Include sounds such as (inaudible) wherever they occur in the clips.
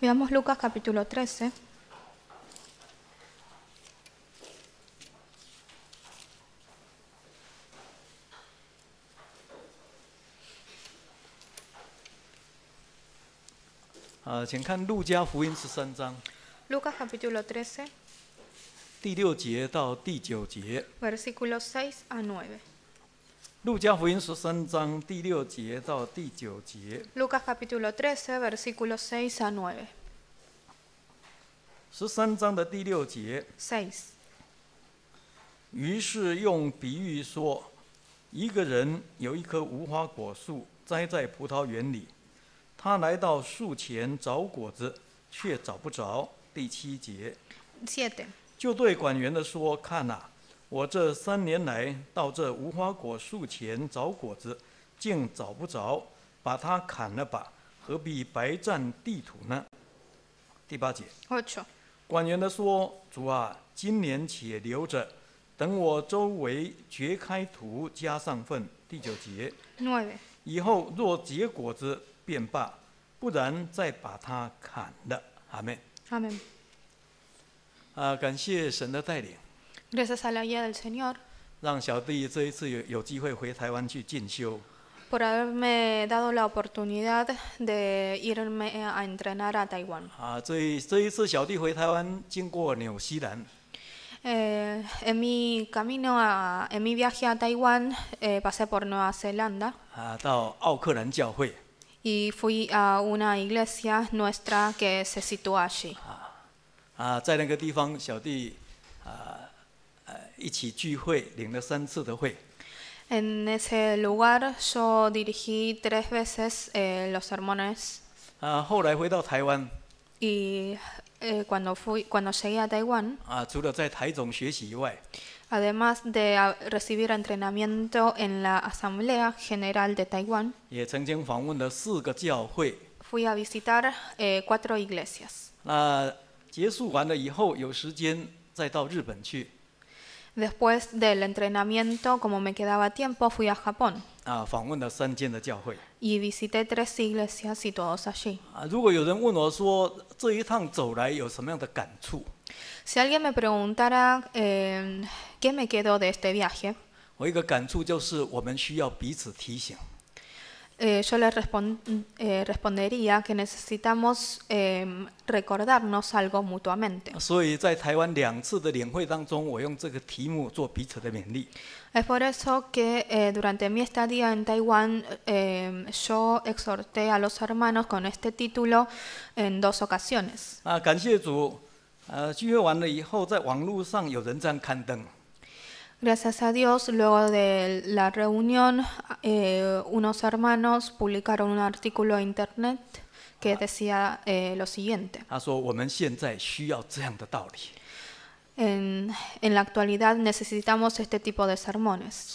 Veamos Lucas capítulo 13. Lucas capítulo 13. versículos 6 a 9. 路加福音十三章第六节到第九节。Lucas capítulo trece, versículo seis a nueve。十三章的第六节。seis。于是用比喻说，一个人有一棵无花果树栽在葡萄园里，他来到树前找果子，却找不着。第七节。siete。就对管园的说：“看哪。”我这三年来到这无花果树前找果子，竟找不着，把它砍了吧，何必白占地土呢？第八节。我去。管员的说：“主啊，今年且留着，等我周围掘开土，加上粪。”第九节。以后若结果子便罢，不然再把它砍了。阿门。阿门。啊，感谢神的带领。Gracias a la guía del Señor. por haberme dado la oportunidad de irme a entrenar a Taiwán. Ah, en mi camino en mi viaje a Taiwán, eh, pasé por Nueva Zelanda ah, y fui a una iglesia nuestra que se sitúa allí. Ah, en ese lugar yo dirigí tres veces eh, los sermones. Y eh, cuando cuando llegué a Taiwán. además de recibir entrenamiento en la Asamblea General de Taiwán. fui a visitar eh, cuatro iglesias. Después del entrenamiento, como me quedaba tiempo, fui a Japón. Y visité tres iglesias situadas allí. Si alguien me preguntara eh, qué me quedó de este viaje, 我一个感触就是我们需要彼此提醒。eh, yo les eh, respondería que necesitamos em, recordarnos algo mutuamente. Ah, es por eso que eh, durante mi estadía en Taiwán em, yo exhorté a los hermanos con este título en dos ocasiones. Ah, Gracias a Dios, luego de la reunión, eh, unos hermanos publicaron un artículo en internet que ah. decía eh, lo siguiente. En, la actualidad necesitamos este tipo de sermones.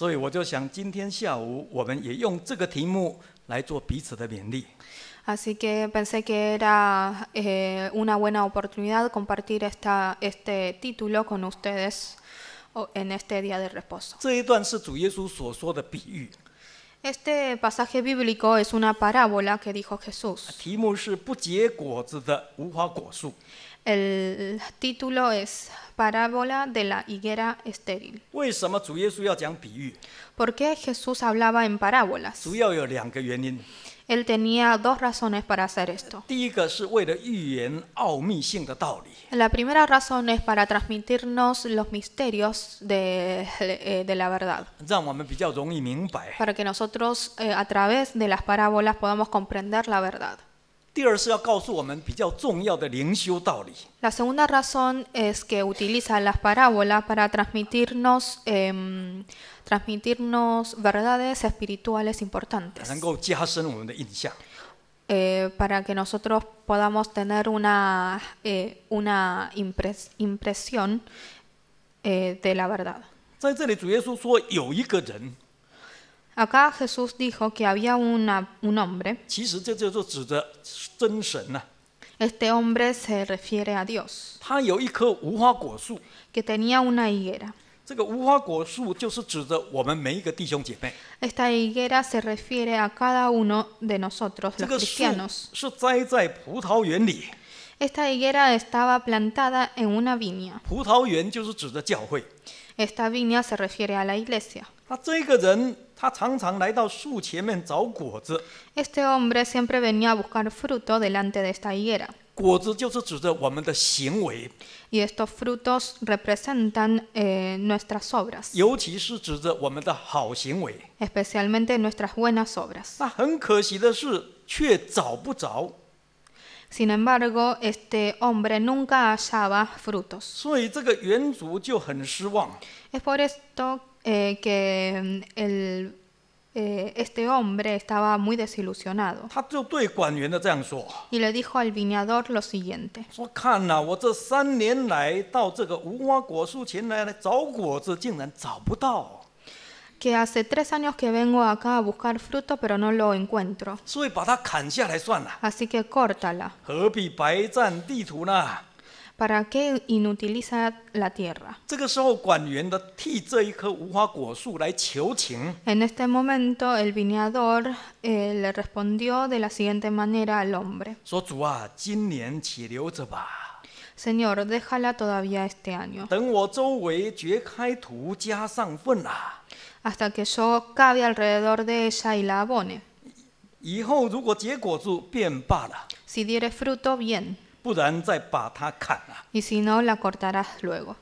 Así que pensé que era eh, una buena oportunidad compartir esta, este título con ustedes en este día de reposo. Este pasaje bíblico es una parábola que dijo Jesús. El título es Parábola de la higuera estéril. ¿Por qué Jesús hablaba en parábolas? 主要有两个原因。él tenía dos razones para hacer esto. La primera razón es para transmitirnos los misterios de, eh, la verdad, para que nosotros eh, a través de las parábolas podamos comprender la verdad. La segunda razón es que utiliza las parábolas para transmitirnos em, transmitirnos verdades espirituales importantes. para que nosotros podamos tener una, eh, una impresión eh, de la verdad. Acá Jesús dijo que había una- un hombre. Este hombre se refiere a Dios, Que tenía una higuera esta higuera se refiere a cada uno de nosotros, los cristianos. Esta higuera estaba plantada en una viña. Esta viña se refiere a la iglesia. Este hombre siempre venía a buscar fruto delante de esta higuera. 果子就是指着我们的行为，y estos frutos representan eh, nuestras obras. Especialmente nuestras buenas obras. Sin embargo, este hombre nunca hallaba frutos. Es por esto eh, que mm, el eh, este hombre estaba muy desilusionado. Y le dijo al viñador lo siguiente: que hace tres años que vengo acá a buscar fruto, pero no lo encuentro. así que córtala para qué inutiliza la tierra. En este momento el viñador eh, le respondió de la siguiente manera al hombre: Señor, déjala todavía este año, Hasta que yo cabe alrededor de ella y la abone. Si diere fruto, bien. Y si no la cortarás luego.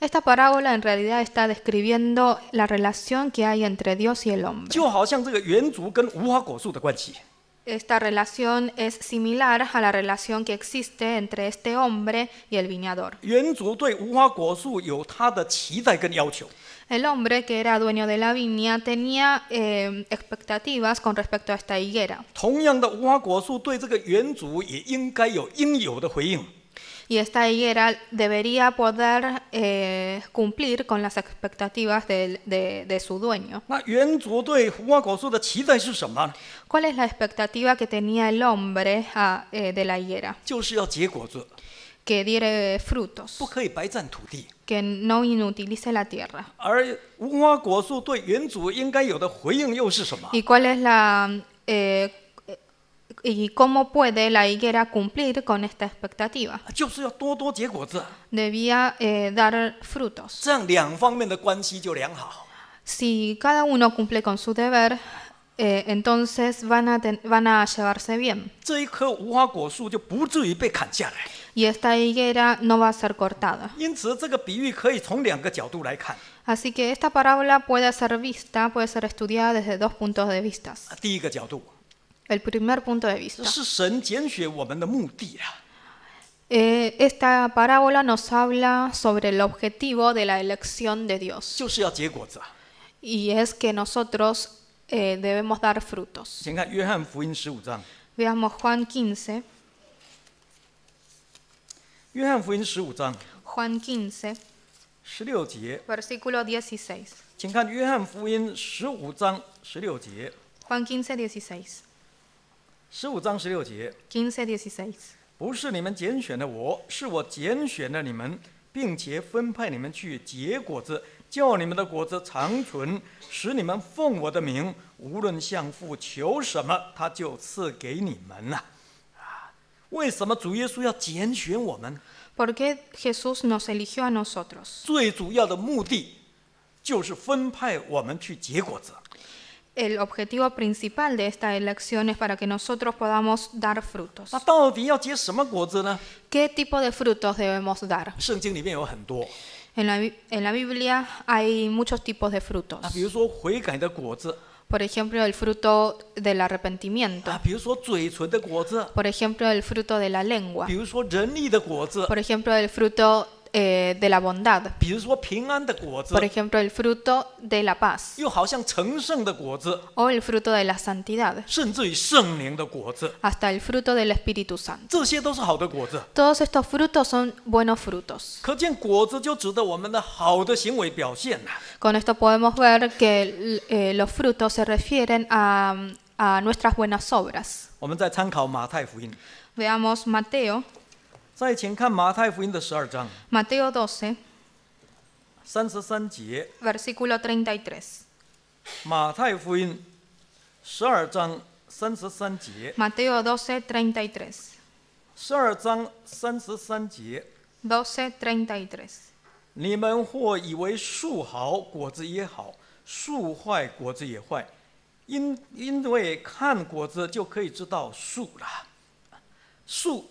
Esta parábola en realidad está describiendo la relación que hay entre Dios y el hombre. Esta relación es similar a la relación que existe entre este hombre y el viñador. El hombre que era dueño de la viña tenía eh, expectativas con respecto a esta higuera. Y esta higuera debería poder eh, cumplir con las expectativas de, su dueño. ¿Cuál es la expectativa que tenía el hombre ah, eh, de la higuera? 就是要结果子。que diere frutos, que no inutilice la tierra. cuál es la eh, y cómo puede la higuera cumplir con esta expectativa? debía eh, dar frutos. si cada uno cumple con su deber, eh, entonces van a, van a llevarse bien y esta higuera no va a ser cortada. Así que esta parábola puede ser vista, puede ser estudiada desde dos puntos de vista. El primer punto de vista. esta parábola nos habla sobre el objetivo de la elección de Dios Y es que nosotros eh, debemos dar frutos. Veamos Juan 15. 约翰福音十五章，十六节。请看约翰福音十五章十六节。十五章十六节。不是你们拣选的，我是我拣选了你们，并且分派你们去结果子，叫你们的果子长存，使你们奉我的名，无论向父求什么，他就赐给你们了。为什么主耶稣要拣选我们？Por qué Jesús nos eligió a nosotros？最主要的目的就是分派我们去结果子。El objetivo principal de esta elección es para que nosotros podamos dar frutos。那到底要结什么果子呢？Qué tipo de frutos debemos dar？圣经里面有很多。En la en la Biblia hay muchos tipos de frutos。啊，比如说悔改的果子。Por ejemplo, el fruto del arrepentimiento. Por ejemplo, el fruto de la lengua. Por ejemplo, el fruto eh, de la bondad. por ejemplo el fruto de la paz o el fruto de la santidad, hasta el fruto del Espíritu Santo. Todos estos frutos son buenos frutos. Con esto podemos ver que eh, los frutos se refieren a, a nuestras buenas obras. Veamos Mateo 再请看马太福音的十二章。三十三节。马太福音十二章三十三节。十二章三十三节。你们或以为树好，果子也好；树坏，果子也坏。因因为看果子就可以知道树了。树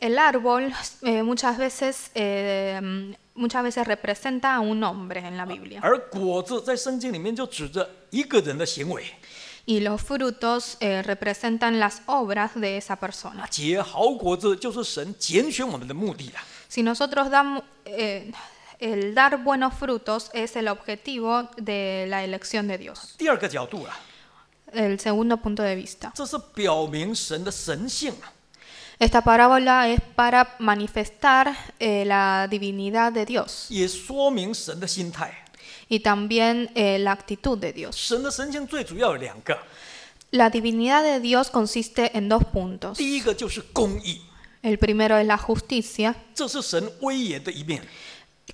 el árbol eh, muchas veces eh, muchas veces representa a un hombre en la Biblia. Y los frutos eh, representan las obras de esa persona. Si nosotros damos el dar buenos frutos es el objetivo de la elección de Dios el segundo punto de vista. Esta parábola es para manifestar eh, la divinidad de Dios Y también eh, la actitud de Dios. La divinidad de Dios consiste en dos puntos. El primero es la justicia,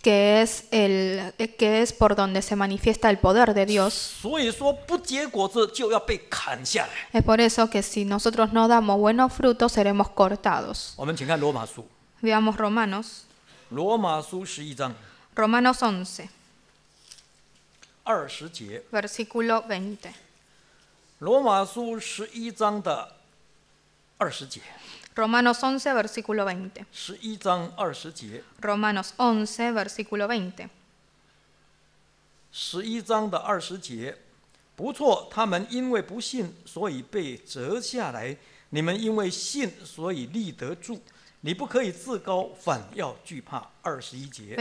que es, el, que es por donde se manifiesta el poder de Dios. Es por eso que si nosotros no damos buenos frutos, seremos cortados. Veamos Romanos. Romanos 11. Versículo 20. 罗 o 书11章20节。罗马书11章20十一章的二十节，不错，他们因为不信，所以被折下来；你们因为信，所以立得住。你不可以自高，反要惧怕。二十一节。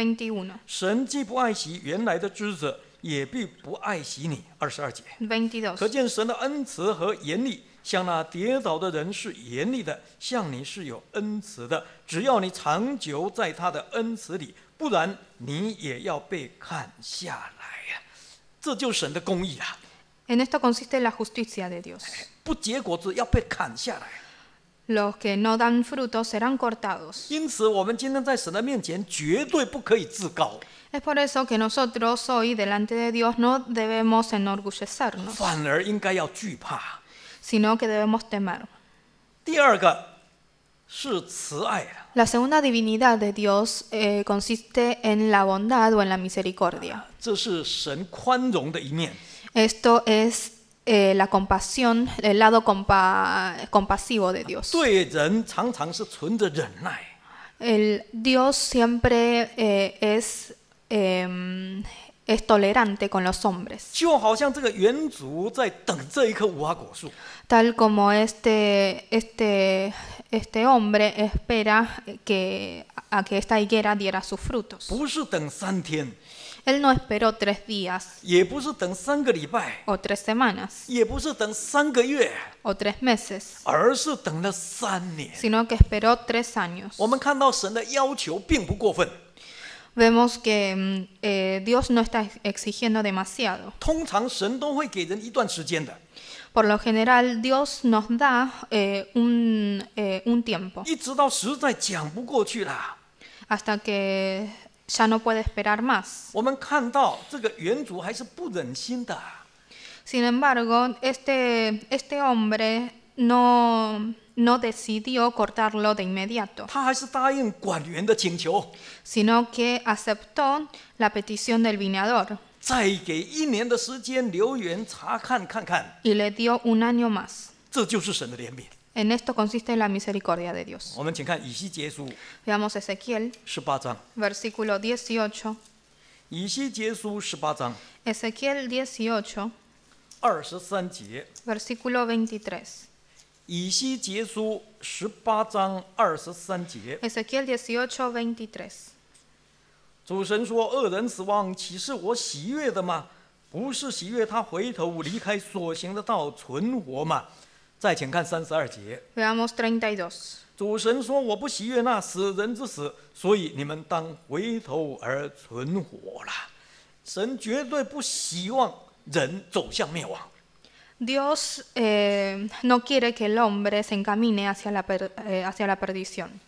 神既不爱惜原来的枝子，也必不爱惜你。二十二节。可见神的恩慈和严厉。向那跌倒的人是严厉的，向你是有恩慈的。只要你长久在他的恩慈里，不然你也要被砍下来呀！这就是神的公义啊！En esto consiste la justicia de Dios。不结果子要被砍下来。Los que no dan frutos serán cortados。因此，我们今天在神的面前绝对不可以自高。Es por eso que nosotros hoy delante de Dios no debemos enorgullecernos。反而应该要惧怕。sino que debemos temer. La segunda divinidad de Dios eh, consiste en la bondad o en la misericordia. Esto es eh, la compasión, el lado compasivo de Dios. El Dios siempre eh, es em, es tolerante con los hombres. Tal como este, este, este hombre espera que, a que esta higuera diera sus frutos. Él no esperó tres días O tres semanas O tres meses, Sino que esperó tres años vemos que mm, eh, Dios no está exigiendo demasiado. Por lo general, Dios nos da eh, un, eh, tiempo hasta que ya no puede esperar más. Sin embargo, este, este hombre no, no decidió cortarlo de inmediato, Sino que aceptó la petición del vineador. Y le dio un año más. En esto consiste la misericordia de Dios. Veamos Ezequiel, versículo 18. Ezequiel 18, Versículo 23. 以西结书十八章二十三节。Ezequiel dieciocho veintitrés。主神说：“恶人死亡，岂是我喜悦的吗？不是喜悦，他回头离开所行的道，存活吗？”再请看三十二节。Veamos treinta y dos。主神说：“我不喜悦那死人之死，所以你们当回头而存活了。”神绝对不希望人走向灭亡。Dios eh, no quiere que el hombre se encamine hacia la, eh, hacia la perdición.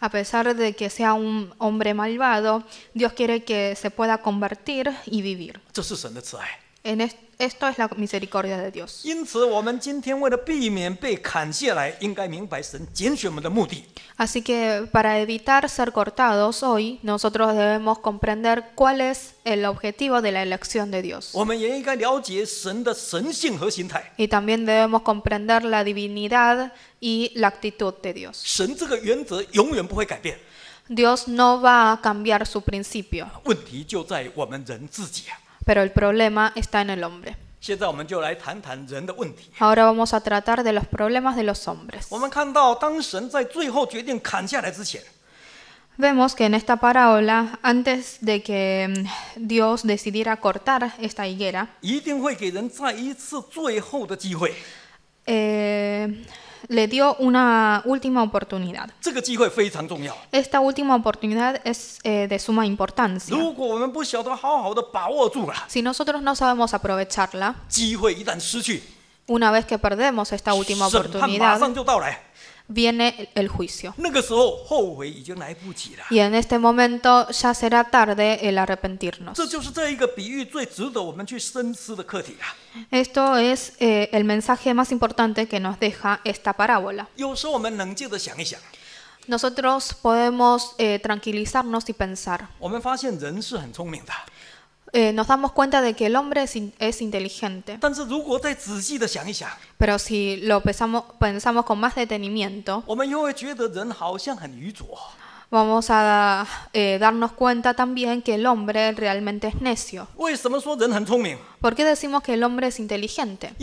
A pesar de que sea un hombre malvado, Dios quiere que se pueda convertir y vivir esto es la misericordia de Dios. Así que para evitar ser cortados hoy, nosotros debemos comprender cuál es el objetivo de la elección de Dios. Y también debemos comprender la divinidad y la actitud de Dios. Dios no va a cambiar su principio. 问题就在我们人自己啊。pero el problema está en el hombre. Ahora vamos a tratar de los problemas de los hombres. Vemos que en esta parábola, antes de que mm, Dios decidiera cortar esta higuera, le dio una última oportunidad. Esta última oportunidad es eh, de suma importancia. Si nosotros no sabemos aprovecharla, una vez que perdemos esta última oportunidad, viene el juicio. Y en este momento ya será tarde el arrepentirnos. Esto es eh, el mensaje más importante que nos deja esta parábola. Nosotros podemos eh, tranquilizarnos y pensar. Eh, nos damos cuenta de que el hombre es, inteligente. Pero si lo pensamos, pensamos con más detenimiento, vamos a eh, darnos cuenta también que el hombre realmente es necio. ¿Por qué decimos que el hombre es inteligente?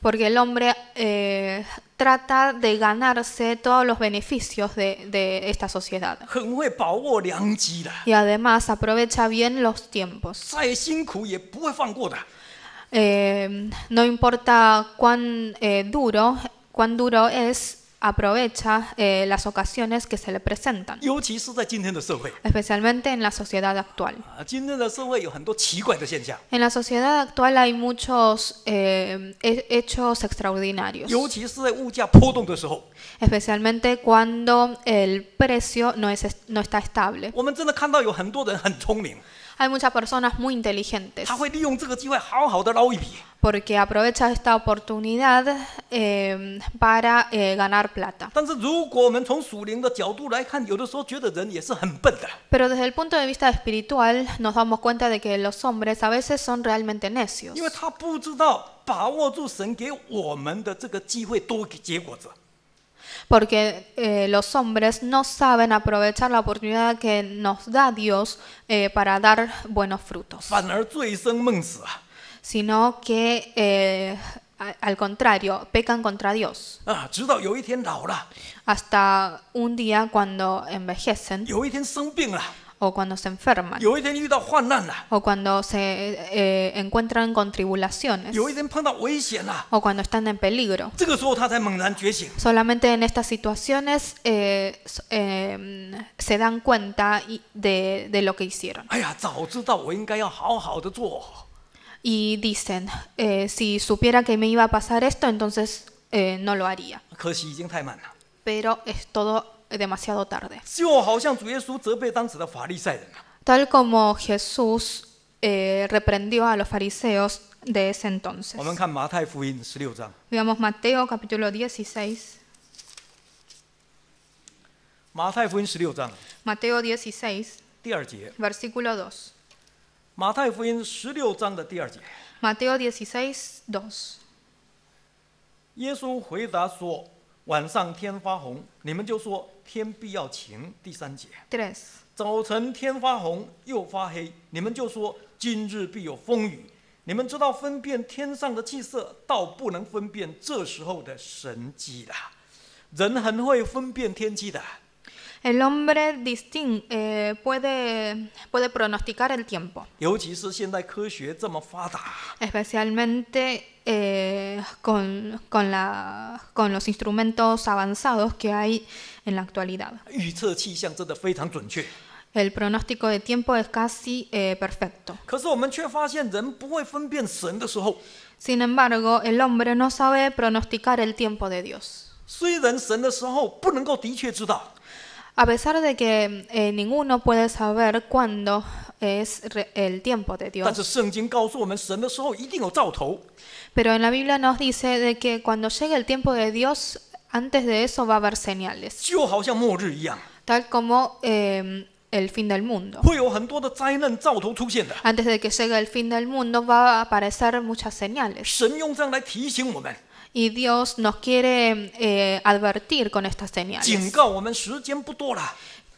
Porque el hombre eh, trata de ganarse todos los beneficios de, esta sociedad. Y además aprovecha bien los tiempos. no importa cuán eh, duro, cuán duro es, aprovecha eh, las ocasiones que se le presentan. Especialmente en la sociedad actual. Ah, en la sociedad actual hay muchos eh, hechos extraordinarios. Especialmente cuando el precio no, es, no está estable. Hay muchas personas muy inteligentes. Porque aprovecha esta oportunidad em, para eh, ganar plata. Pero desde el punto de vista espiritual nos damos cuenta de que los hombres a veces son realmente necios porque eh, los hombres no saben aprovechar la oportunidad que nos da Dios eh, para dar buenos frutos, Sino que eh, al contrario, pecan contra Dios. Hasta un día cuando envejecen, o cuando se enferman, o cuando se eh, encuentran con tribulaciones, o cuando están en peligro. Solamente en estas situaciones eh, eh, se dan cuenta de, de lo que hicieron. Y dicen, si supiera que me iba a pasar esto, entonces no lo haría. Pero es todo demasiado tarde. tal como Jesús eh, reprendió a los fariseos de ese entonces. Veamos Mateo capítulo 16. Mateo 16, versículo 2. Mateo 16, 2. 耶稣回答说：“晚上天发红，你们就说天必要晴。第三节，早晨天发红又发黑，你们就说今日必有风雨。你们知道分辨天上的气色，倒不能分辨这时候的神机啦。人很会分辨天气的。El hombre eh, puede, puede pronosticar el tiempo. especialmente eh, con, con, la, con los instrumentos avanzados que hay en la actualidad. El pronóstico de tiempo es casi eh, perfecto. Sin embargo, el hombre no sabe pronosticar el tiempo de Dios. A pesar de que eh, ninguno puede saber cuándo es el tiempo de Dios. Pero en la Biblia nos dice de que cuando llegue el tiempo de Dios, antes de eso va a haber señales. Tal como em, el fin del mundo. Antes de que llegue el fin del mundo va a aparecer muchas señales. Y Dios nos quiere eh, advertir con estas señales.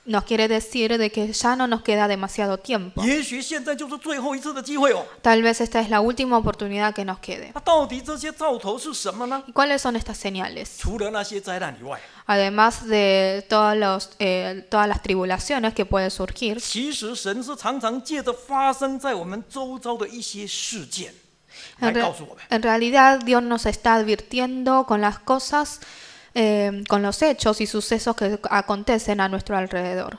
Nos quiere decir de que ya no nos queda demasiado tiempo. Tal vez esta es la última oportunidad que nos quede. ¿Y cuáles son estas señales? Además de los, eh, todas las tribulaciones que pueden surgir, en, realidad Dios nos está advirtiendo con las cosas eh, con los hechos y sucesos que acontecen a nuestro alrededor.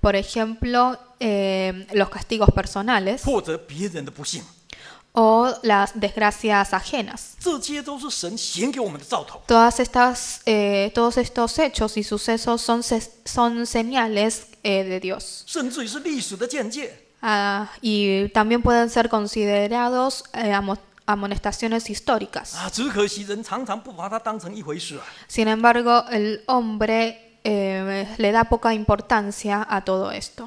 Por ejemplo, eh, los castigos personales o las desgracias ajenas. Todas estas, eh, todos estos hechos y sucesos son, son señales de Dios. Ah, y también pueden ser considerados eh, amonestaciones históricas. Ah, Sin embargo, el hombre eh, le da poca importancia a todo esto.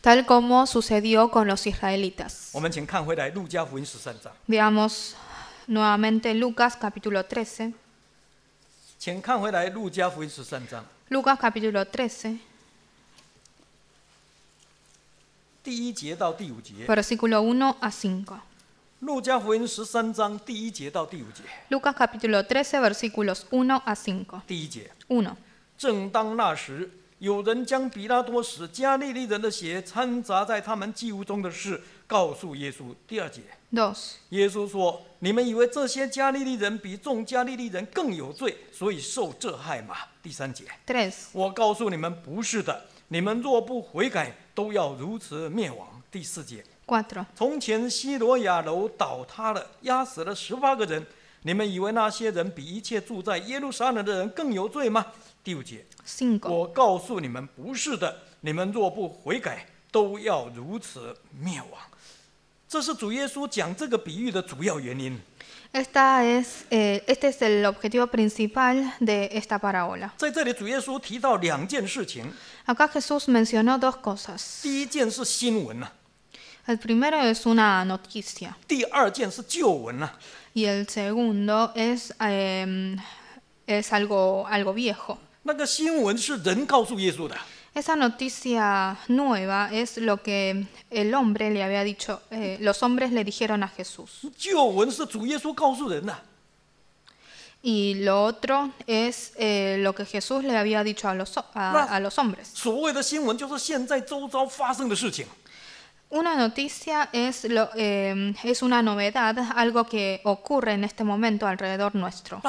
Tal como sucedió con los israelitas. Veamos nuevamente Lucas capítulo 13. Lucas capítulo 13. 第一节到第五节。Versículo a 加福音十三章第一节到第五节。Lucas capítulo versículos a 正当那时，有人将比拉多使加利利人的血掺杂在他们祭物中的事告诉耶稣。第二节。Dos. 耶稣说：“你们以为这些加利利人比众加利利人更有罪，所以受这害吗？”第三节。Tres. 我告诉你们，不是的。你们若不悔改，都要如此灭亡。第四节。从前西罗亚楼倒塌了，压死了十八个人。你们以为那些人比一切住在耶路撒冷的人更有罪吗？第五节。我告诉你们，不是的。你们若不悔改，都要如此灭亡。这是主耶稣讲这个比喻的主要原因。Esta es, eh, este es el objetivo principal de esta parábola. Acá Jesús mencionó dos cosas. El primero es una noticia Y el segundo es, eh, es algo, algo viejo. Esa noticia nueva es lo que el hombre le había dicho, eh, los hombres le dijeron a Jesús. Y lo otro es eh, lo que Jesús le había dicho a los, a, los hombres. Una noticia es, lo, eh, es una novedad, algo que ocurre en este momento alrededor nuestro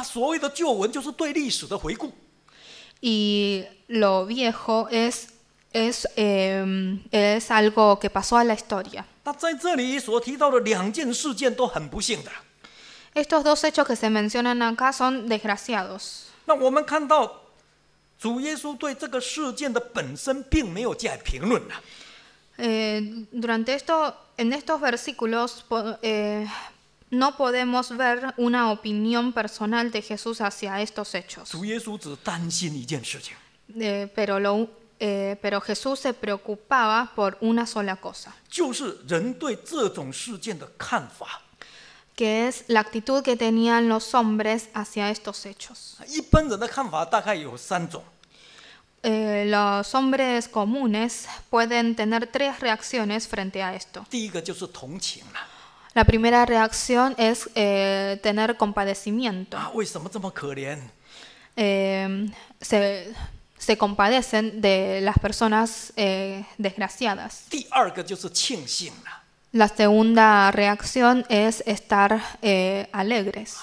y lo viejo es, es, em, es algo que pasó a la historia. Estos dos hechos que se mencionan acá son desgraciados. durante esto, en estos versículos eh, no podemos ver una opinión personal de Jesús hacia estos hechos. Eh, pero, lo- eh, pero Jesús se preocupaba por una sola cosa, que es la actitud que tenían los hombres hacia estos hechos. los hombres comunes pueden tener tres reacciones frente a esto la primera reacción es eh, tener compadecimiento. Ah, eh, se, se compadecen de las personas eh, desgraciadas. la segunda reacción es estar alegres,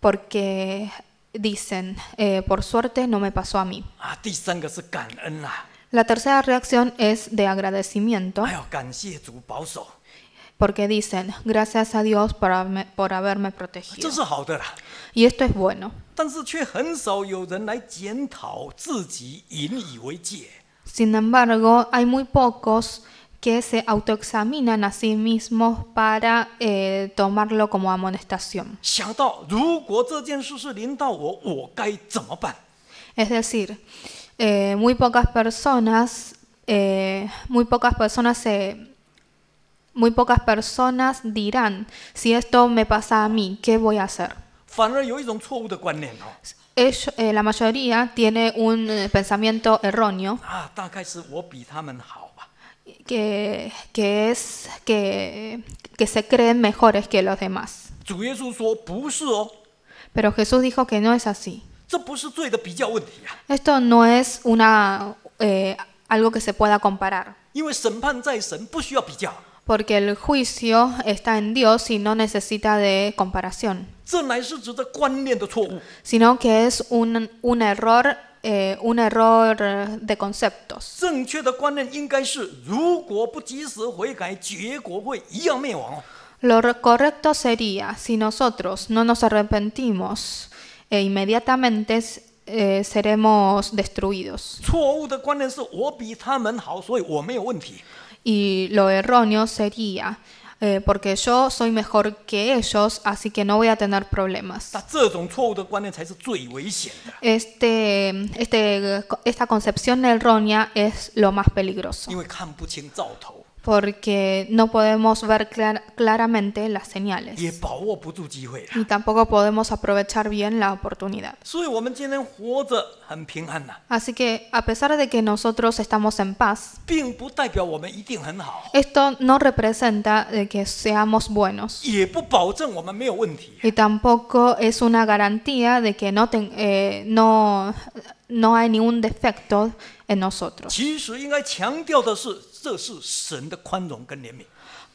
porque dicen, por suerte no me pasó a mí. Ah, la tercera reacción es de agradecimiento porque dicen, gracias a Dios por haberme, protegido. Y esto es bueno, Sin embargo, hay muy pocos que se autoexaminan a sí mismos para eh, tomarlo como amonestación. Es decir, eh, muy pocas personas, eh, muy pocas personas se muy pocas personas dirán, si esto me pasa a mí, ¿qué voy a hacer? Eh, la mayoría tiene un eh, pensamiento erróneo. que, que, es que, que se creen mejores que los demás. Pero Jesús dijo que no es así. Esto no es una, eh, algo que se pueda comparar porque el juicio está en Dios y no necesita de comparación, sino que es un, error eh, un error de conceptos. Lo correcto sería, si nosotros no nos arrepentimos, e inmediatamente eh, seremos destruidos y lo erróneo sería eh, porque yo soy mejor que ellos, así que no voy a tener problemas. Este, este, esta concepción errónea es lo más peligroso porque no podemos ver claramente las señales. Y tampoco podemos aprovechar bien la oportunidad. Así que a pesar de que nosotros estamos en paz, esto no representa que seamos buenos. Y tampoco es una garantía de que no, eh, no hay ningún defecto en nosotros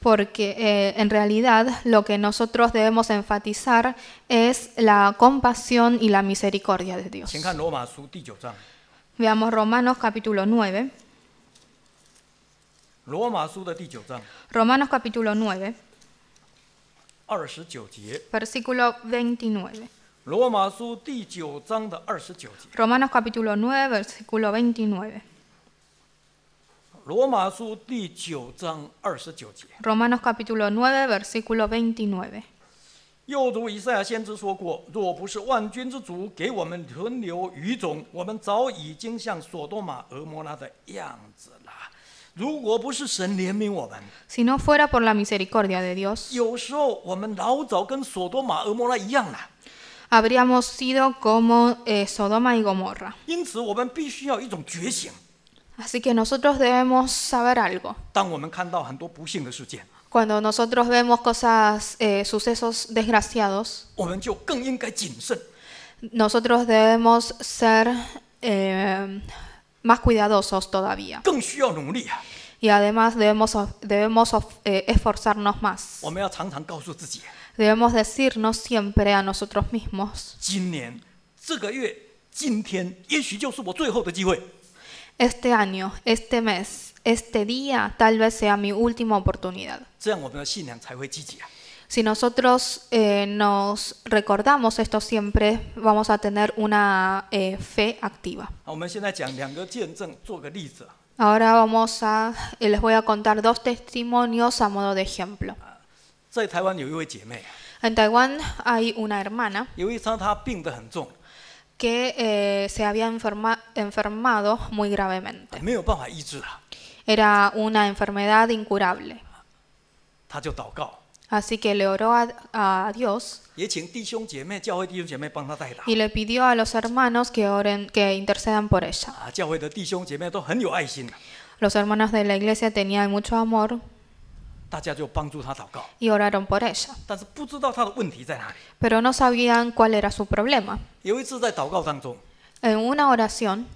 porque eh, en realidad lo que nosotros debemos enfatizar es la compasión y la misericordia de Dios. Veamos Romanos capítulo 9. Romanos capítulo 9, versículo 29. Romanos capítulo 9, versículo 29. Romanos capítulo 9, versículo 29. Si no fuera por la misericordia de Dios, habríamos sido como eh, Sodoma y Gomorra. Así que nosotros debemos saber algo. Cuando nosotros vemos cosas, eh, sucesos desgraciados, nosotros debemos ser eh, más cuidadosos todavía. Y además debemos, debemos eh, esforzarnos más. Debemos decirnos siempre a nosotros mismos, oportunidad este año, este mes, este día tal vez sea mi última oportunidad. Si nosotros eh, nos recordamos esto siempre, vamos a tener una eh, fe activa. Ahora vamos a, eh, les voy a contar dos testimonios a modo de ejemplo. Ah, en Taiwán hay una hermana que eh, se había enfermado muy gravemente. Era una enfermedad incurable. Así que le oró a, Dios y le pidió a los hermanos que oren, que intercedan por ella. Los hermanos de la iglesia tenían mucho amor y oraron por ella. Pero no sabían cuál era su problema. En una oración,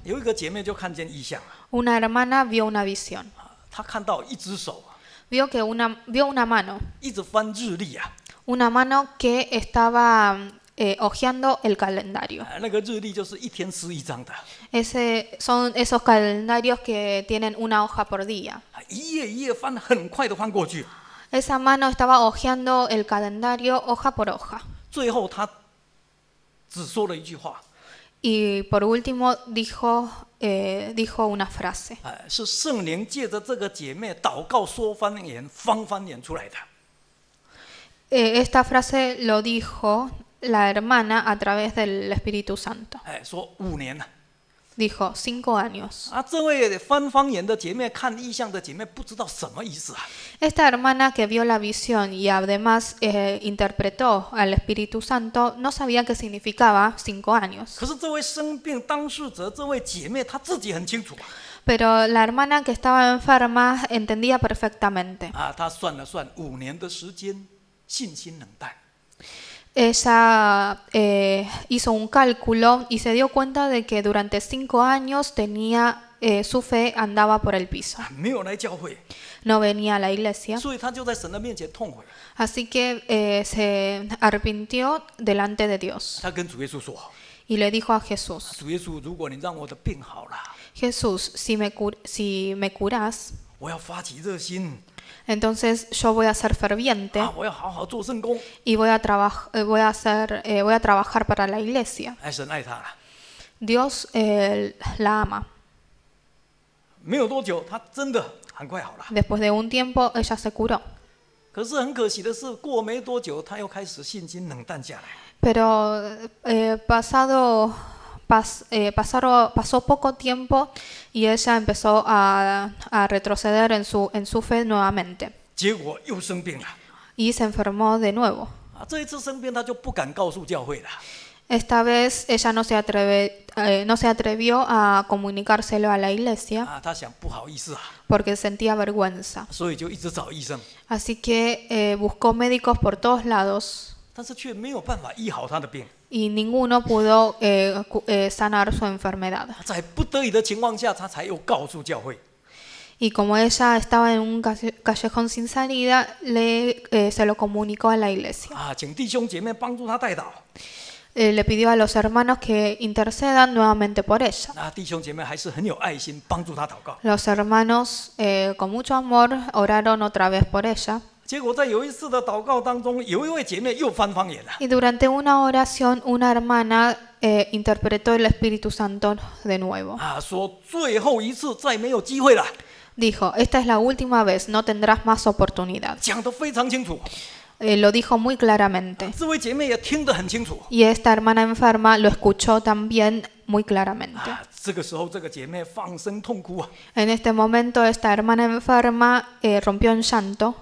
una hermana vio una visión. Vio que una vio una mano que estaba eh, ojeando el calendario. Ah, Ese son esos calendarios que tienen una hoja por día. Ah, Esa mano estaba ojeando el calendario hoja por hoja. Y por último dijo, eh, dijo una frase. Ah, esta frase lo dijo la hermana a través del Espíritu Santo. Dijo, cinco años. Esta hermana que vio la visión y además eh, interpretó al Espíritu Santo no sabía qué significaba cinco años. Pero la hermana que estaba enferma entendía perfectamente ella eh, hizo un cálculo y se dio cuenta de que durante cinco años tenía eh, su fe andaba por el piso. No venía a la iglesia. Así que eh, se arrepintió delante de Dios. Y le dijo a Jesús, Jesús, si me, si me curas, entonces yo voy a ser ferviente ah, y voy a, eh, voy, a hacer, eh, voy a trabajar para la iglesia. Dios eh, la ama. Después de un tiempo, ella se curó. Pero pasado pasó poco tiempo y ella empezó a, retroceder en su, en su fe nuevamente. y se enfermó de nuevo. esta vez ella no se, atreve, no se atrevió a comunicárselo a la iglesia porque sentía vergüenza. así que buscó médicos por todos lados, enfermedad y ninguno pudo eh, eh, sanar su enfermedad. Y como ella estaba en un callejón sin salida, le, eh, se lo comunicó a la iglesia. Ah, le pidió a los hermanos que intercedan nuevamente por ella. Los hermanos con mucho amor oraron otra vez por ella. Y durante una oración, una hermana eh, interpretó el Espíritu Santo de nuevo. Dijo, esta es la última vez, no tendrás más oportunidad. lo dijo muy claramente. Y esta hermana enferma lo escuchó también muy claramente. En este momento esta hermana enferma eh, rompió en llanto.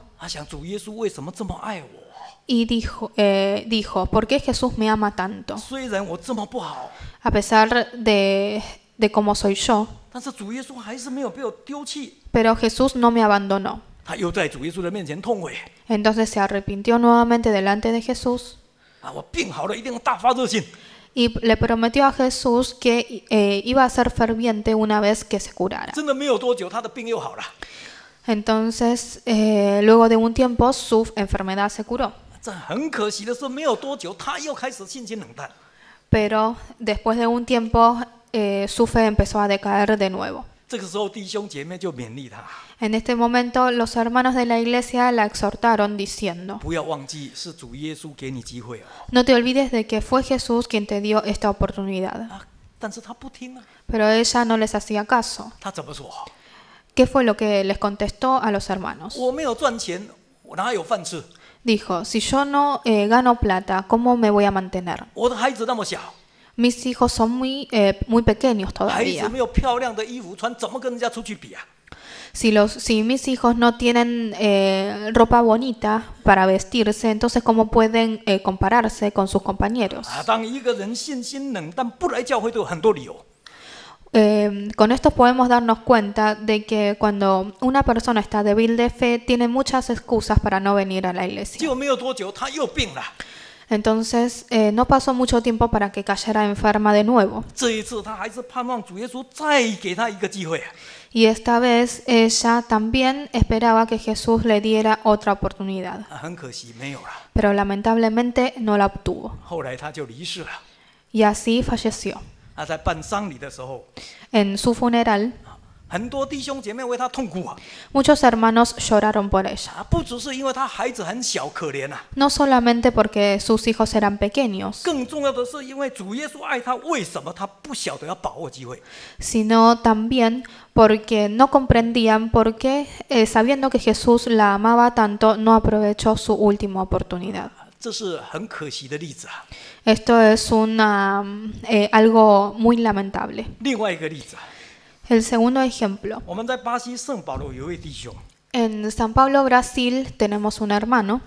Y dijo, eh, dijo, ¿por qué Jesús me ama tanto? A pesar de, cómo soy yo, pero Jesús no me abandonó. Entonces se arrepintió nuevamente delante de Jesús y le prometió a Jesús que eh, iba a ser ferviente una vez que se curara. Entonces, eh, luego de un tiempo, su enfermedad se curó. Pero después de un tiempo, eh, su fe empezó a decaer de nuevo. En este momento, los hermanos de la iglesia la exhortaron diciendo, no te olvides de que fue Jesús quien te dio esta oportunidad. Ah, Pero ella no les hacía caso. ¿Qué fue lo que les contestó a los hermanos? Dijo, si yo no eh, gano plata, ¿cómo me voy a mantener? Mis hijos son muy, eh, muy pequeños todavía. Si, los, si mis hijos no tienen eh, ropa bonita para vestirse, entonces ¿cómo pueden compararse con sus compañeros? Em, con esto podemos darnos cuenta de que cuando una persona está débil de fe, tiene muchas excusas para no venir a la iglesia. Entonces, eh, no pasó mucho tiempo para que cayera enferma de nuevo. Y esta vez ella también esperaba que Jesús le diera otra oportunidad. Ah, Pero lamentablemente no la obtuvo. Y así falleció. En su funeral, muchos hermanos lloraron por ella, no solamente porque sus hijos eran pequeños, sino también porque no comprendían por qué, eh, sabiendo que Jesús la amaba tanto, no aprovechó su última oportunidad. Esto es una, mm, eh, algo muy lamentable. El segundo ejemplo. En San Pablo, Brasil, tenemos un hermano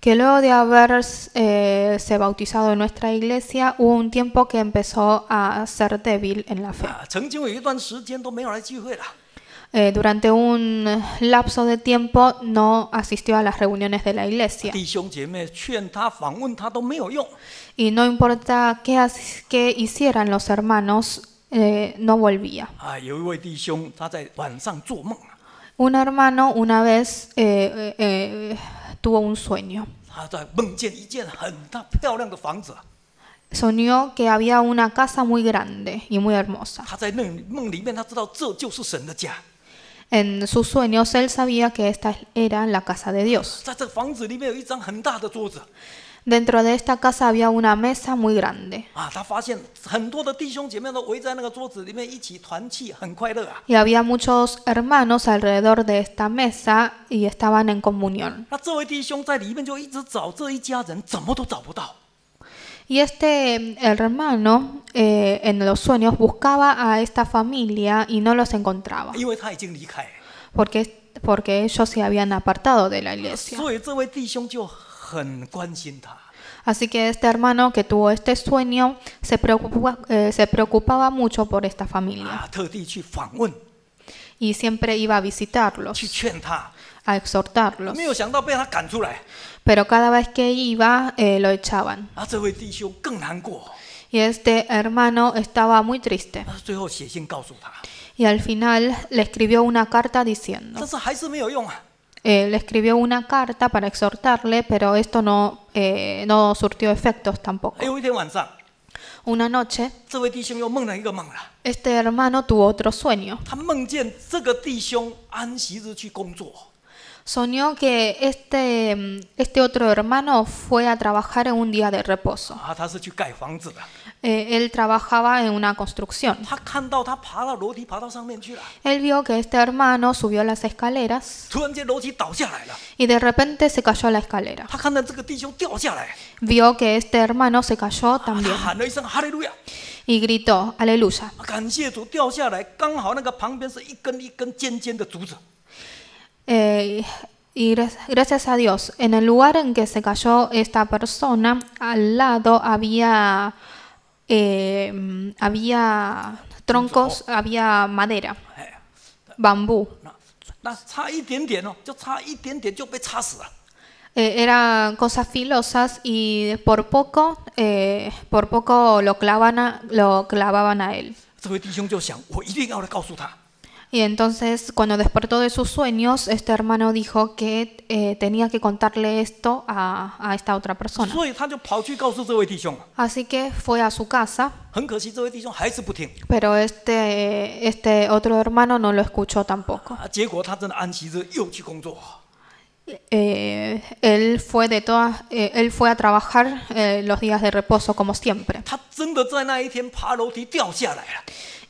que luego de haberse eh, bautizado en nuestra iglesia, hubo un tiempo que empezó a ser débil en la fe. Ah, durante un lapso de tiempo no asistió a las reuniones de la iglesia. Y no importa qué, hicieran los hermanos, no volvía. Un hermano una vez tuvo un sueño. Soñó que había una casa muy grande y muy hermosa. En sus sueños él sabía que esta era la casa de Dios. Dentro de esta casa había una mesa muy grande. Y había muchos hermanos alrededor de esta mesa y estaban en comunión. Y este em, hermano eh, en los sueños buscaba a esta familia y no los encontraba. Porque, porque ellos se habían apartado de la iglesia. Así que este hermano que tuvo este sueño se, eh, se preocupaba mucho por esta familia. Y siempre iba a visitarlos a exhortarlos. Pero cada vez que iba, eh, lo echaban. Y este hermano estaba muy triste. Y al final le escribió una carta diciendo, le escribió una carta para exhortarle, pero esto no, eh, no surtió efectos tampoco. Una noche, este hermano tuvo otro sueño soñó que este, mm, este otro hermano fue a trabajar en un día de reposo. Ah, él trabajaba en una construcción. Él vio que este hermano subió las escaleras y de repente se cayó a la escalera. Vio que este hermano se cayó también y gritó, aleluya. Eh, y gracias a Dios, en el lugar en que se cayó esta persona, al lado había, eh, había troncos, había madera, eh, bambú. eran cosas filosas y por poco, por poco lo, clavan lo clavaban a él. Y entonces cuando despertó de sus sueños, este hermano dijo que eh, tenía que contarle esto a, esta otra persona. Así que fue a su casa. Pero este, este otro hermano no lo escuchó tampoco. él fue de todas, eh, él fue a trabajar eh, los días de reposo como siempre.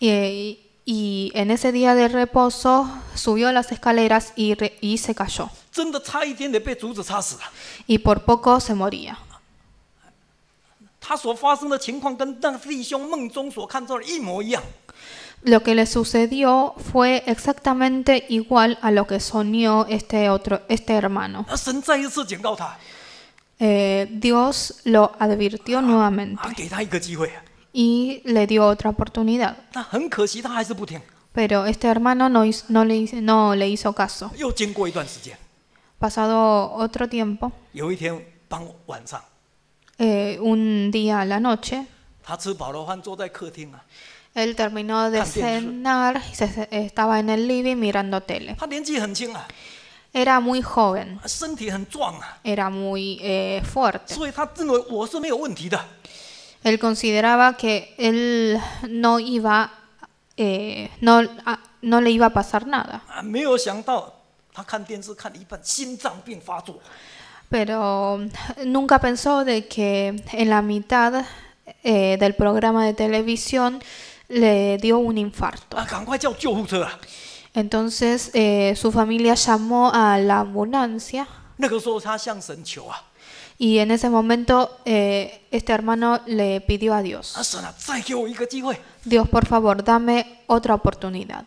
Y, y en ese día de reposo subió las escaleras y, se cayó. Y por poco se moría. Lo que le sucedió fue exactamente igual a lo que soñó este otro, este hermano. Dios lo advirtió nuevamente y le dio otra oportunidad. Pero este hermano no, no, le, hizo- no le hizo caso. Pasado otro tiempo, un día a la noche, él terminó de cenar y estaba en el living mirando tele. Era muy joven, era muy eh, fuerte, él consideraba que él no iba, eh, no, no le iba a pasar nada. Pero nunca pensó de que en la mitad eh, del programa de televisión le dio un infarto. Entonces eh, su familia llamó a la ambulancia. Y en ese momento eh, este hermano le pidió a Dios, ah, Dios por favor, dame otra oportunidad.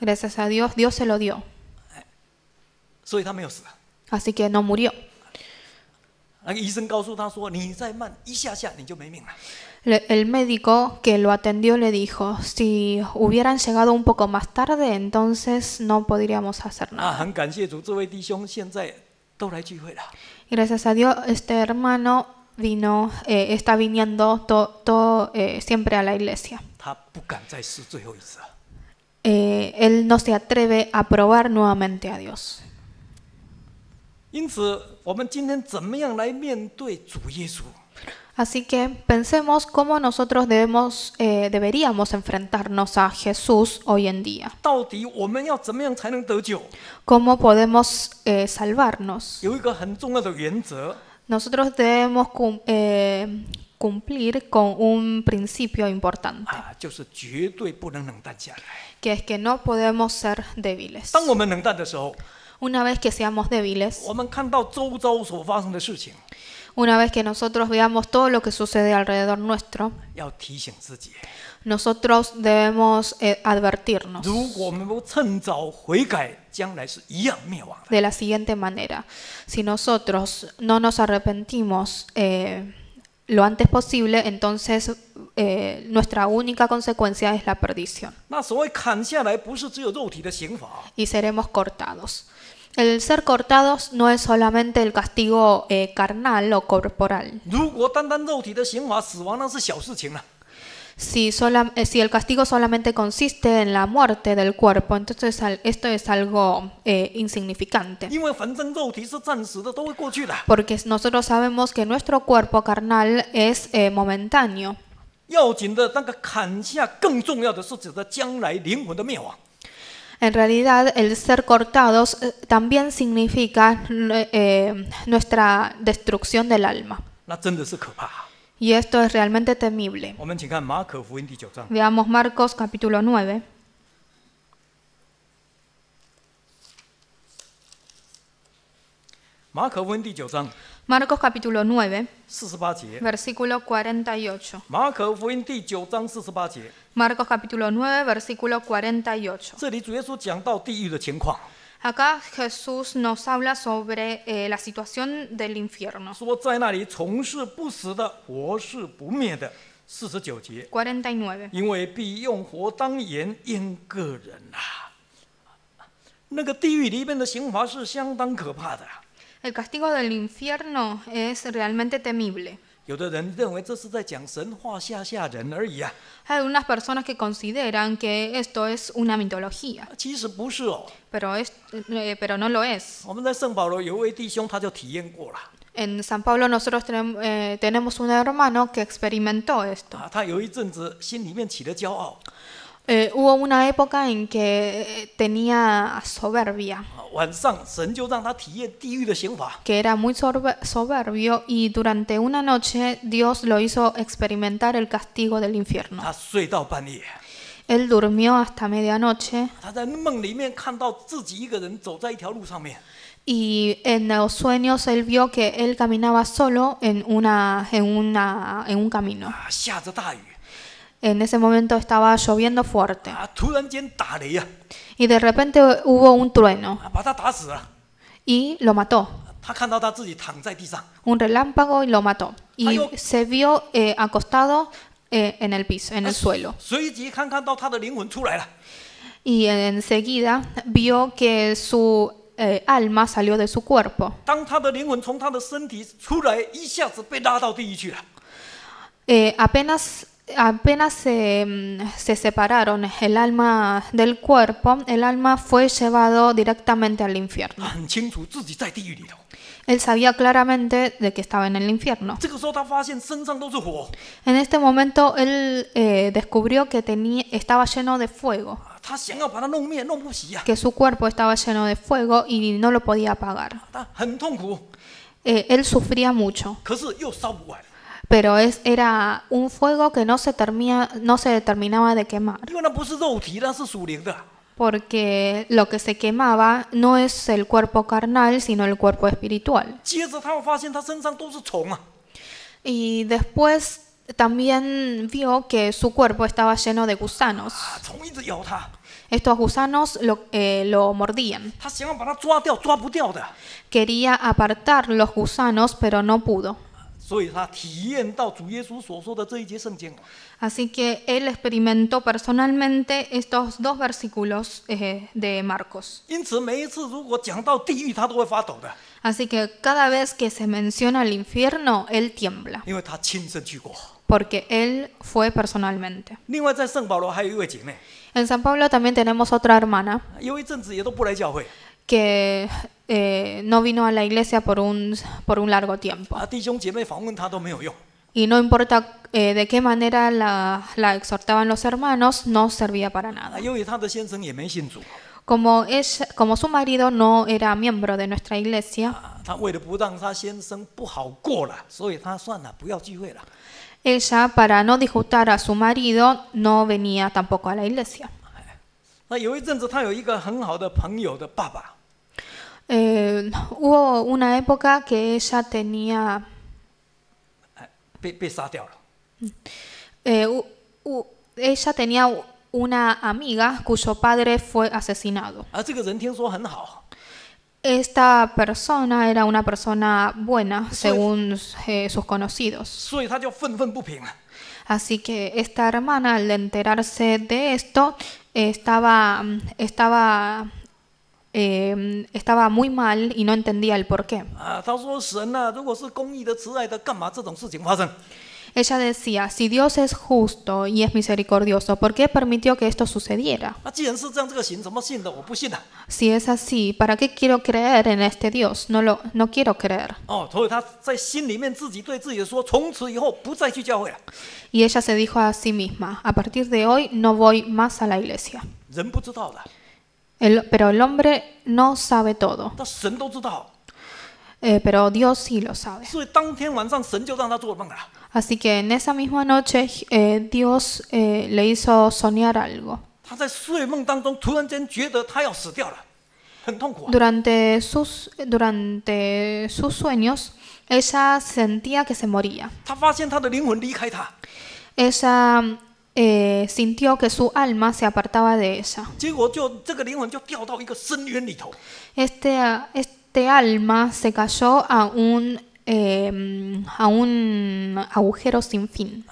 Gracias a Dios, Dios se lo dio. Eh, Así que no murió. Ah, el médico que lo atendió le dijo, si hubieran llegado un poco más tarde, entonces no podríamos hacer nada. Ah, Gracias a Dios, este hermano vino, eh, está viniendo todo, eh, siempre a la iglesia. él no se atreve a probar nuevamente a Dios. Así que pensemos cómo nosotros debemos, eh, deberíamos enfrentarnos a Jesús hoy en día. ¿Cómo podemos eh, salvarnos? Nosotros debemos eh, cumplir con un principio importante, ah, que es que no podemos ser débiles. Una vez que seamos débiles, una vez que nosotros veamos todo lo que sucede alrededor nuestro, nosotros debemos eh, advertirnos de la siguiente manera. Si nosotros no nos arrepentimos eh, lo antes posible, entonces eh, nuestra única consecuencia es la perdición. Y seremos cortados. El ser cortados no es solamente el castigo eh, carnal o corporal. Eh, si el castigo solamente consiste en la muerte del cuerpo, entonces esto es algo eh, insignificante. Porque nosotros sabemos que nuestro cuerpo carnal es momentáneo. 要紧的那个砍下，更重要的是指的将来灵魂的灭亡。en realidad, el ser cortados eh, también significa eh, eh, nuestra destrucción del alma. Y esto es realmente temible. Veamos Marcos capítulo 9. Marcos capítulo 9, versículo 48. Marcos capítulo 9, versículo 48. Acá Jesús nos habla sobre eh, la situación del infierno. 49. El castigo del infierno es realmente temible. 有的人认为这是在讲神话吓吓人而已啊。Hay unas personas que consideran que esto es una mitología. 其实不是哦。Pero es, pero no lo es. 我们在圣保罗有位弟兄他就体验过了。En San Pablo nosotros tenemos un hermano que experimentó esto。啊，他有一阵子心里面起了骄傲。Eh, hubo una época en que eh, tenía soberbia. Que era muy soberbio y durante una noche Dios lo hizo experimentar el castigo del infierno. Él durmió hasta medianoche. Y en los sueños él vio que él caminaba solo en, una, en, una, en un camino. En ese momento estaba lloviendo fuerte. Y de repente hubo un trueno. Y lo mató. Un relámpago y lo mató. Y se vio eh, acostado eh, en el piso, en el suelo. Y enseguida vio que su eh, alma salió de su cuerpo. apenas apenas se, mm, se, separaron el alma del cuerpo, el alma fue llevado directamente al infierno. (laughs) Él sabía claramente de que estaba en el infierno. En este momento él eh, descubrió que tenía, estaba lleno de fuego. Que su cuerpo estaba lleno de fuego y no lo podía apagar. él sufría mucho pero era un fuego que no se, terminaba no se determinaba de quemar. Porque lo que se quemaba no es el cuerpo carnal, sino el cuerpo espiritual. Y después también vio que su cuerpo estaba lleno de gusanos. Estos gusanos lo eh, mordían. Quería apartar los gusanos, pero no pudo. Así que él experimentó personalmente estos dos versículos eh, de Marcos. Así que cada vez que se menciona el infierno, él tiembla, Porque él fue personalmente. En San Pablo también tenemos otra hermana que eh, no vino a la iglesia por un, por un largo tiempo. y no importa eh, de qué manera la, exhortaban los hermanos, no servía para nada. Como es como su marido no era miembro de nuestra iglesia, ah, ella para no disgustar a su marido, no venía tampoco a la iglesia. Ah, eh, hubo una época que ella tenía... Eh, ella tenía una amiga cuyo padre fue asesinado. Ah, esta persona era una persona buena, según eh, sus conocidos. Así que esta hermana, al enterarse de esto, estaba, mm, estaba Em, estaba muy mal y no entendía el por qué. Ella decía, si Dios es justo y es misericordioso, ¿por qué permitió que esto sucediera? Si es así, ¿para qué quiero creer en este Dios? No lo no quiero creer. Y ella se dijo a sí misma, a partir de hoy no voy más a la iglesia pero el hombre no sabe todo. pero Dios sí lo sabe. Así que en esa misma noche eh, Dios eh, le hizo soñar algo. Durante sus, durante sus sueños, ella sentía que se moría. Eh, sintió que su alma se apartaba de ella. Este, este alma se cayó a un, em, a un agujero sin fin.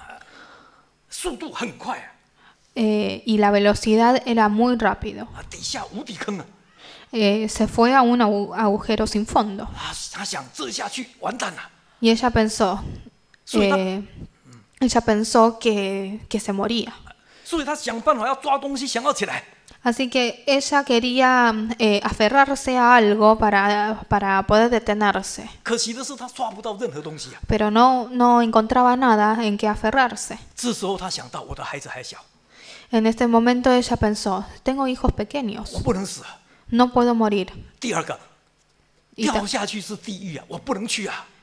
y la velocidad era muy rápido. se fue a un agujero sin fondo. Ah, y ella pensó, ella pensó que, que se moría. Así que ella quería eh, aferrarse a algo para, para poder detenerse. Pero no, no encontraba nada en que aferrarse. En este momento ella pensó, tengo hijos pequeños. No puedo morir. Y,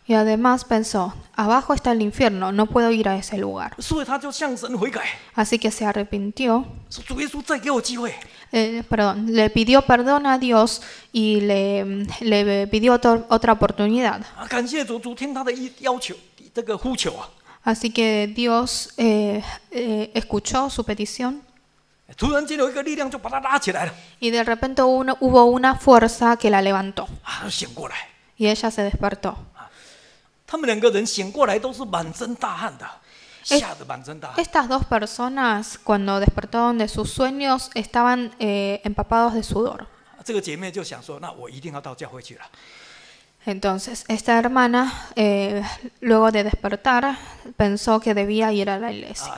y además pensó, abajo está el infierno, no puedo ir a ese lugar. Así que se arrepintió. perdón, le pidió perdón a Dios y le, le pidió otra oportunidad. Así que Dios eh, eh, escuchó su petición. Y de repente hubo una fuerza que la levantó. Y ella se despertó. Estas dos personas cuando despertaron de sus sueños estaban eh, empapados de sudor. Entonces, esta hermana, eh, luego de despertar, pensó que debía ir a la iglesia.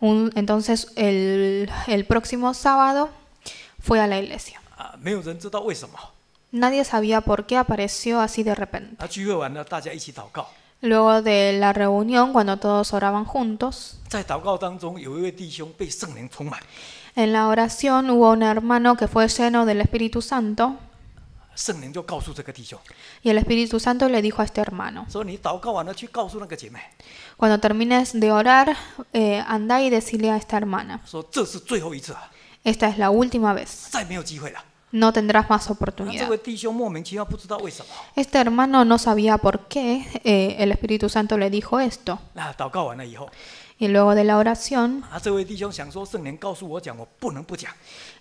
Un- entonces el, próximo sábado fue a la iglesia. qué. Nadie sabía por qué apareció así de repente. Luego de la reunión, cuando todos oraban juntos, en la oración hubo un hermano que fue lleno del Espíritu Santo. Y el Espíritu Santo le dijo a este hermano, cuando termines de orar, eh, anda y decile a esta hermana, esta es la última vez no tendrás más oportunidad. Este hermano no sabía por qué eh, el Espíritu Santo le dijo esto. Y luego de la oración,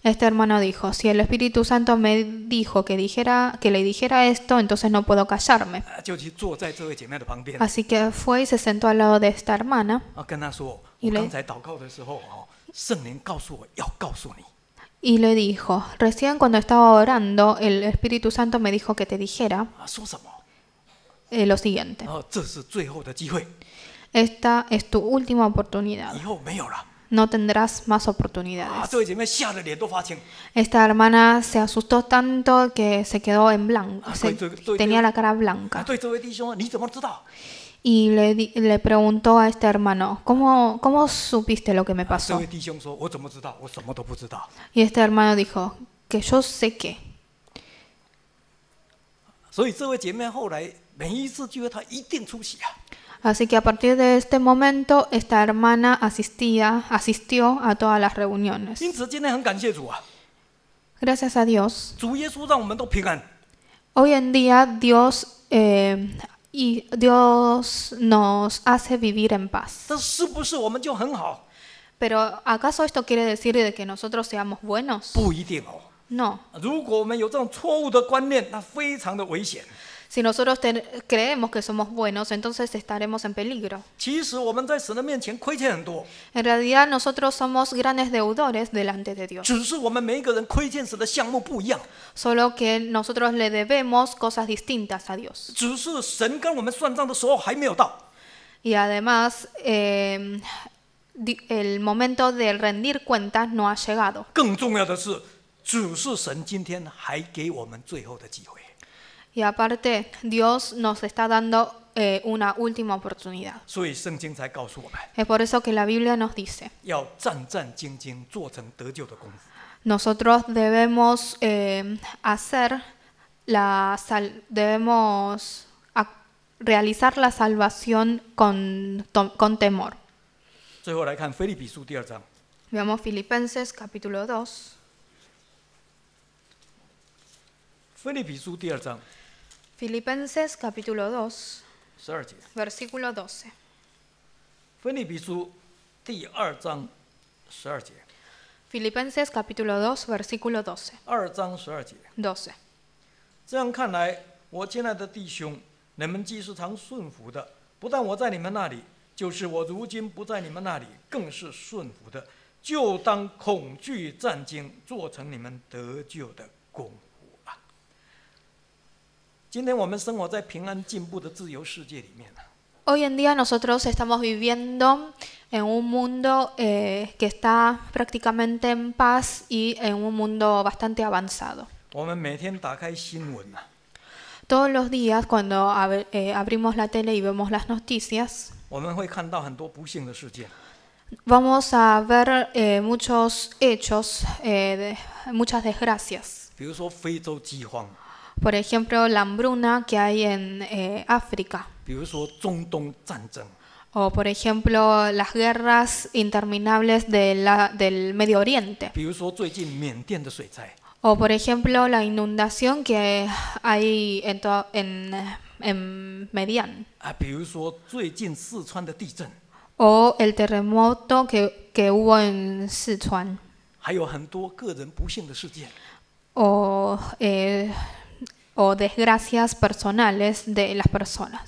este hermano dijo, si el Espíritu Santo me dijo que, dijera, que le dijera esto, entonces no puedo callarme. Así que fue y se sentó al lado de esta hermana. Y le, y le dijo, recién cuando estaba orando, el Espíritu Santo me dijo que te dijera ah, eh, lo siguiente. Ah, Esta es tu última oportunidad. No tendrás más oportunidades. Ah, Esta hermana se asustó tanto que se quedó en blanco. tenía la cara blanca y le, preguntó a este hermano, ¿cómo, ¿cómo supiste lo que me pasó? Y este hermano dijo, que yo sé qué. Así que a partir de este momento, esta hermana asistía, asistió a todas las reuniones. Gracias a Dios, Hoy en día Dios eh, y Dios nos hace vivir en paz. Pero ¿acaso esto quiere decir de que nosotros seamos buenos? No. Si nosotros creemos que somos buenos, entonces estaremos en peligro. En realidad nosotros somos grandes deudores delante de Dios. Solo que nosotros le debemos cosas distintas a Dios. Y además, em, el momento de rendir cuentas no ha llegado. Y aparte, Dios nos está dando eh, una última oportunidad. Es por eso que la Biblia nos dice, Nosotros debemos eh, hacer la debemos realizar la salvación con, con temor. Veamos Filipenses capítulo 2. p 利门书第二章十二节。腓利比书第二章十二节。二章十二节。这样看来，我亲爱的弟兄，你们既是常顺服的，不但我在你们那里，就是我如今不在你们那里，更是顺服的，就当恐惧战惊，做成你们得救的功。Hoy en día nosotros estamos viviendo en un mundo eh, que está prácticamente en paz y en un mundo bastante avanzado. Todos los días cuando eh, abrimos la tele y vemos las noticias, vamos a ver eh, muchos hechos, eh, de- muchas desgracias. Por ejemplo, la hambruna que hay en eh, África. O por ejemplo, las guerras interminables de del Medio Oriente. O por ejemplo, la inundación que hay en, en, en Median. O el terremoto que, hubo en Sichuan o desgracias personales de las personas.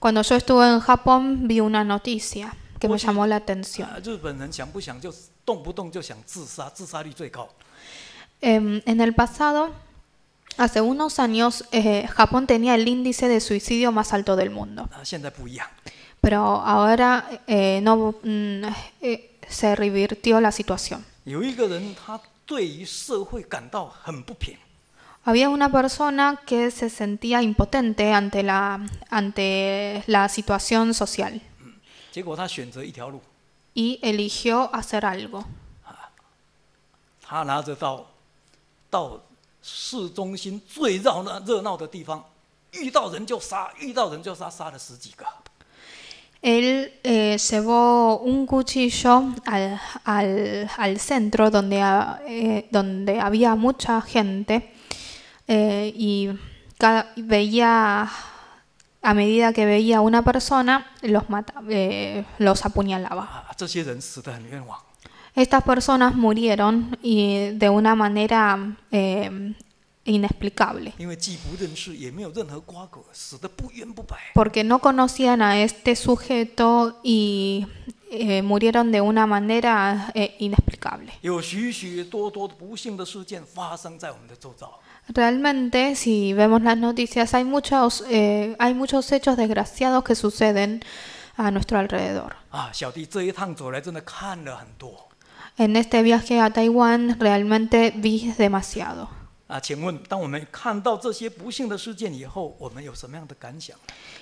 Cuando yo estuve en Japón vi una noticia que me llamó la atención. en el pasado, hace unos años, eh, Japón tenía el índice de suicidio más alto del mundo, Pero ahora eh, no, mm, eh, se revirtió la situación. 有一个人，他对于社会感到很不平。había una persona que se sentía impotente ante la ante la situación social. 结果他选择一条路。y eligió hacer algo. 她拿着刀，到市中心最热闹热闹的地方，遇到人就杀，遇到人就杀，杀了十几个。él eh, llevó un cuchillo al, centro donde, eh, donde, había mucha gente eh, y cada, veía, a medida que veía una persona, los, los apuñalaba. Ah, ah, Estas personas murieron y de una manera e inexplicable. Porque no conocían a este sujeto y eh, murieron de una manera eh, inexplicable. Realmente, si vemos las noticias, hay muchos, eh, hay muchos hechos desgraciados que suceden a nuestro alrededor. Ah, en este viaje a Taiwán realmente vi demasiado.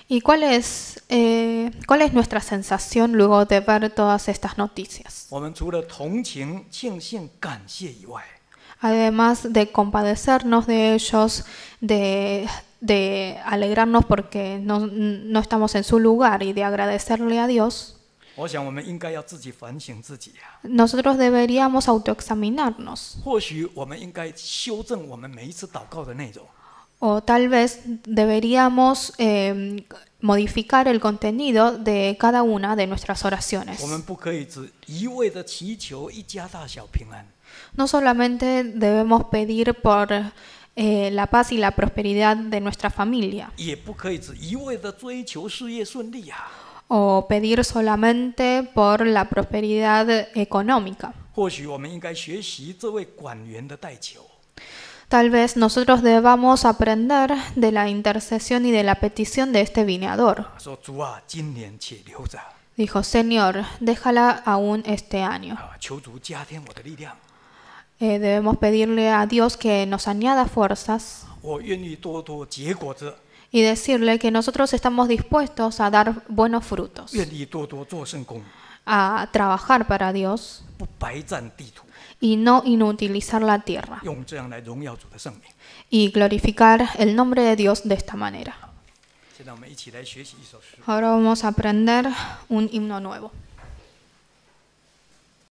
¿Y eh, cuál es nuestra sensación luego de ver todas estas noticias? Además de compadecernos de ellos, de alegrarnos porque no estamos en su lugar y de agradecerle a Dios. Nosotros deberíamos autoexaminarnos. O tal vez deberíamos eh, modificar el contenido de cada una de nuestras oraciones. No solamente debemos pedir por eh, la paz y la prosperidad de nuestra familia o pedir solamente por la prosperidad económica. Tal vez nosotros debamos aprender de la intercesión y de la petición de este vineador. Dijo, Señor, déjala aún este año. Eh, debemos pedirle a Dios que nos añada fuerzas y decirle que nosotros estamos dispuestos a dar buenos frutos, A trabajar para Dios Y no inutilizar la tierra Y glorificar el nombre de Dios de esta manera. Ahora vamos a aprender un himno nuevo.